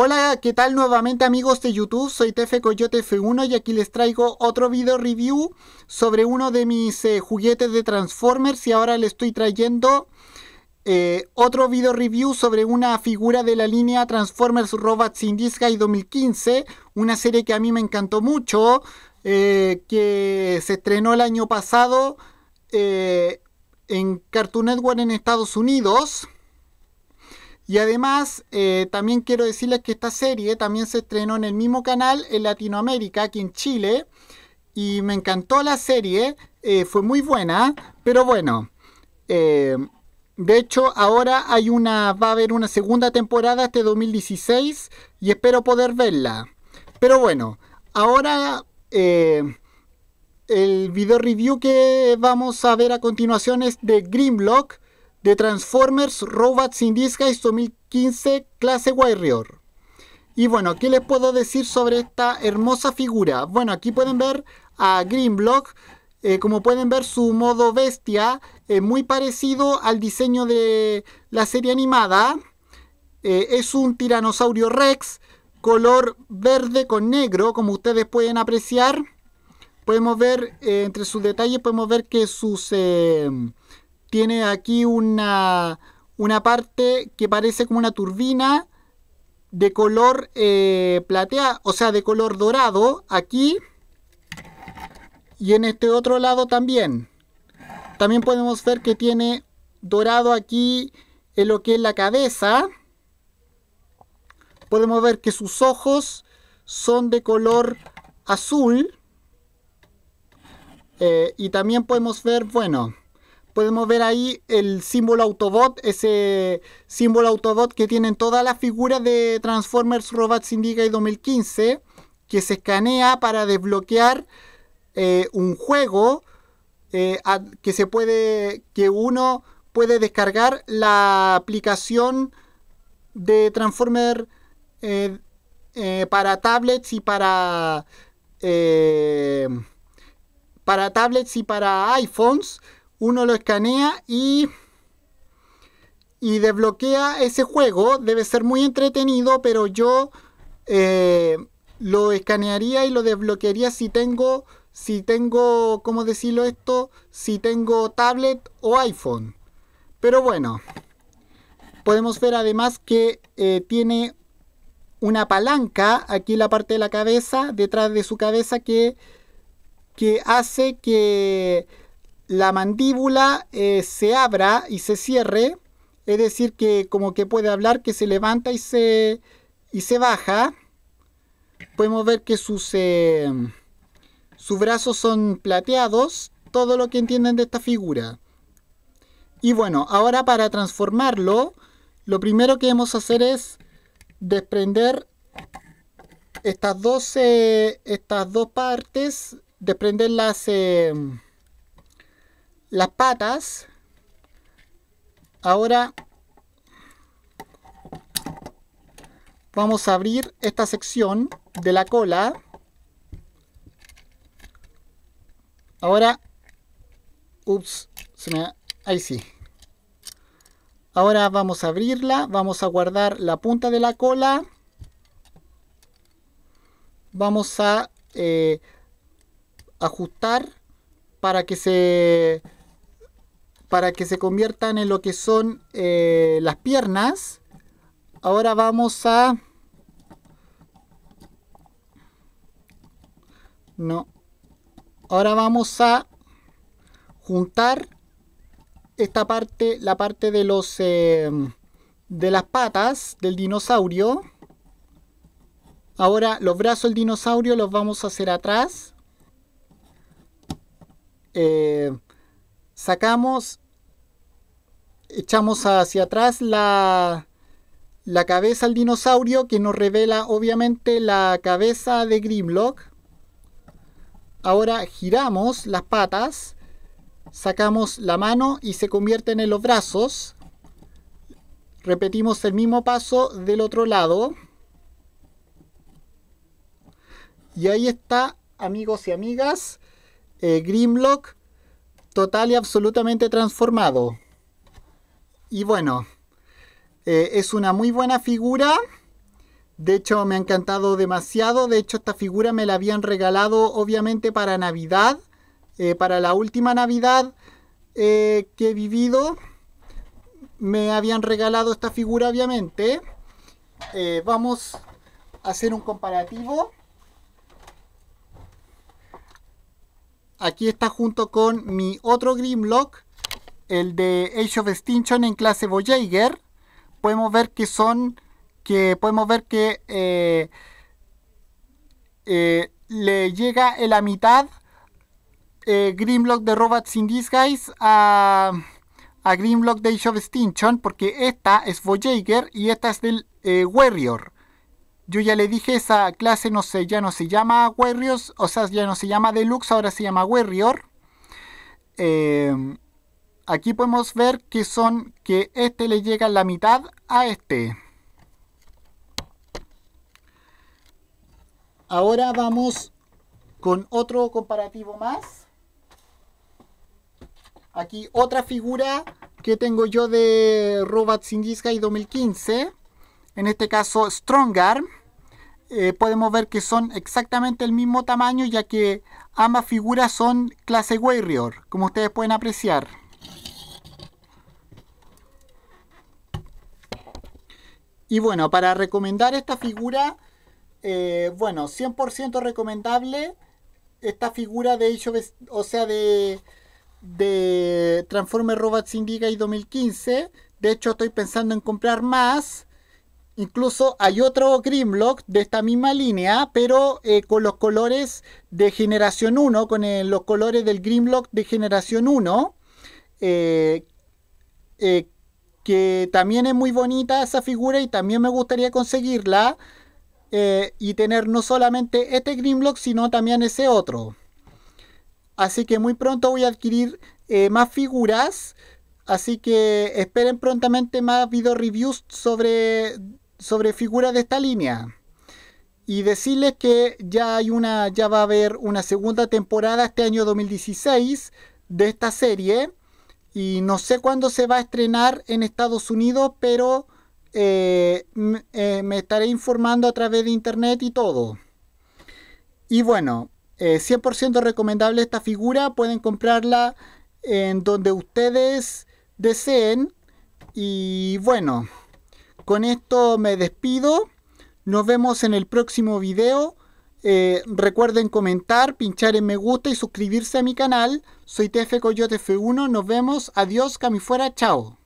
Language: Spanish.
Hola, ¿qué tal nuevamente amigos de YouTube? Soy Tefe Coyote F1 y aquí les traigo otro video review sobre uno de mis eh, juguetes de Transformers y ahora les estoy trayendo eh, otro video review sobre una figura de la línea Transformers Robots in Disguise 2015, una serie que a mí me encantó mucho, eh, que se estrenó el año pasado en Cartoon Network en Estados Unidos. Y además, eh, también quiero decirles que esta serie también se estrenó en el mismo canal en Latinoamérica, aquí en Chile. Y me encantó la serie, eh, fue muy buena, pero bueno. Eh, de hecho, ahora hay una, va a haber una segunda temporada este 2016 y espero poder verla. Pero bueno, ahora el video review que vamos a ver a continuación es de Grimlock de Transformers Robots in Disguise 2015 clase Warrior. Y bueno, ¿qué les puedo decir sobre esta hermosa figura? Bueno, aquí pueden ver a Greenblock. Eh, como pueden ver, su modo bestia es eh, muy parecido al diseño de la serie animada. Eh, es un tiranosaurio rex, color verde con negro, como ustedes pueden apreciar. Podemos ver, entre sus detalles, podemos ver que sus tiene aquí una, parte que parece como una turbina de color eh, platea o sea, de color dorado aquí y en este otro lado también. También podemos ver que tiene dorado aquí en lo que es la cabeza. Podemos ver que sus ojos son de color azul. Eh, y también podemos ver, bueno, podemos ver ahí el símbolo Autobot, ese símbolo Autobot que tienen todas las figuras de Transformers Robots Robot y 2015, que se escanea para desbloquear eh, un juego eh, que se puede, que uno puede descargar la aplicación de Transformer eh, para tablets y para para tablets y para iPhones uno lo escanea y y desbloquea ese juego. Debe ser muy entretenido, pero yo eh, lo escanearía y lo desbloquearía si tengo, si tengo, ¿cómo decirlo esto? Si tengo tablet o iPhone. Pero bueno, podemos ver además que eh, tiene una palanca aquí en la parte de la cabeza, detrás de su cabeza, que, que hace que la mandíbula eh, se abra y se cierre, es decir, que como que puede hablar, que se levanta y se, y se baja. Podemos ver que sus, eh, sus brazos son plateados, todo lo que entienden de esta figura. Y bueno, ahora para transformarlo, lo primero que debemos hacer es desprender estas dos, eh, estas dos partes, desprenderlas las patas. Ahora vamos a abrir esta sección de la cola. Ahora, ups, se me, ahí sí. Ahora vamos a abrirla, vamos a guardar la punta de la cola. Vamos a eh, ajustar para que se para que se conviertan en lo que son eh, las piernas, ahora vamos a... No. Ahora vamos a juntar esta parte, la parte de los... Eh, de las patas del dinosaurio. Ahora los brazos del dinosaurio los vamos a hacer atrás. Eh, sacamos, echamos hacia atrás la, cabeza al dinosaurio que nos revela obviamente la cabeza de Grimlock. Ahora giramos las patas, sacamos la mano y se convierten en los brazos. Repetimos el mismo paso del otro lado. Y ahí está, amigos y amigas, eh, Grimlock total y absolutamente transformado. Y bueno, eh, es una muy buena figura. De hecho, me ha encantado demasiado. De hecho, esta figura me la habían regalado obviamente para Navidad. Eh, para la última Navidad eh, que he vivido, me habían regalado esta figura obviamente. vamos a hacer un comparativo. Aquí está junto con mi otro Grimlock, el de Age of Extinction en clase Voyager. Podemos ver que son, que podemos ver que eh, eh, le llega en la mitad eh, Grimlock de Robots in Disguise a, a Grimlock de Age of Extinction, porque esta es Voyager y esta es del Warrior. Yo ya le dije, esa clase no sé, ya no se llama Warriors, o sea, ya no se llama Deluxe, ahora se llama Warrior. Em, aquí podemos ver que son que este le llega la mitad a este. Ahora vamos con otro comparativo más. Aquí otra figura que tengo yo de Robots in Disguise 2015. En este caso Strongarm. Eh, podemos ver que son exactamente el mismo tamaño ya que ambas figuras son clase Warrior, como ustedes pueden apreciar. Y bueno, para recomendar esta figura, eh, bueno, 100% recomendable esta figura de Age o sea, de, de Transformer y 2015. De hecho, estoy pensando en comprar más Incluso hay otro Grimlock de esta misma línea, pero eh, con los colores de generación 1, con los colores del Grimlock de generación 1, eh, eh, que también es muy bonita esa figura y también me gustaría conseguirla y tener no solamente este Grimlock, sino también ese otro. Así que muy pronto voy a adquirir más figuras. Así que esperen prontamente más video reviews sobre sobre figuras de esta línea. Y decirles que ya hay una, ya va a haber una segunda temporada este año 2016 de esta serie. Y no sé cuándo se va a estrenar en Estados Unidos, pero eh, eh, me estaré informando a través de internet y todo. Y bueno, eh, 100% recomendable esta figura. Pueden comprarla en donde ustedes deseen. Y bueno. Con esto me despido. Nos vemos en el próximo video. Eh, recuerden comentar, pinchar en me gusta y suscribirse a mi canal. Soy TF Coyote F1. Nos vemos. Adiós, cami fuera. Chao.